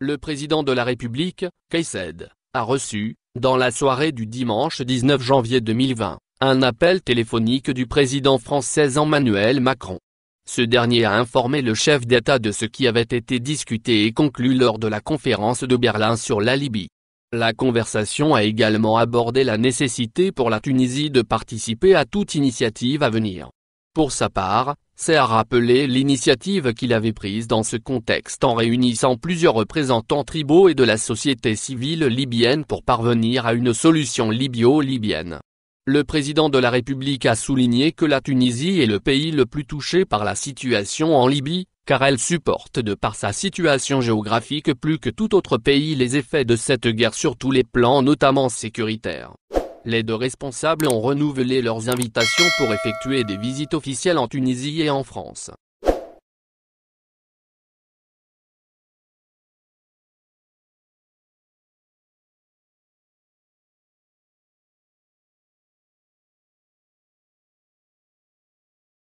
Le président de la République, Kaysed, a reçu, dans la soirée du dimanche 19 janvier 2020, un appel téléphonique du président français Emmanuel Macron. Ce dernier a informé le chef d'État de ce qui avait été discuté et conclu lors de la conférence de Berlin sur la Libye. La conversation a également abordé la nécessité pour la Tunisie de participer à toute initiative à venir. Pour sa part, c'est à rappeler l'initiative qu'il avait prise dans ce contexte en réunissant plusieurs représentants tribaux et de la société civile libyenne pour parvenir à une solution libyo-libyenne. Le président de la République a souligné que la Tunisie est le pays le plus touché par la situation en Libye, car elle supporte de par sa situation géographique plus que tout autre pays les effets de cette guerre sur tous les plans notamment sécuritaires les deux responsables ont renouvelé leurs invitations pour effectuer des visites officielles en Tunisie et en France.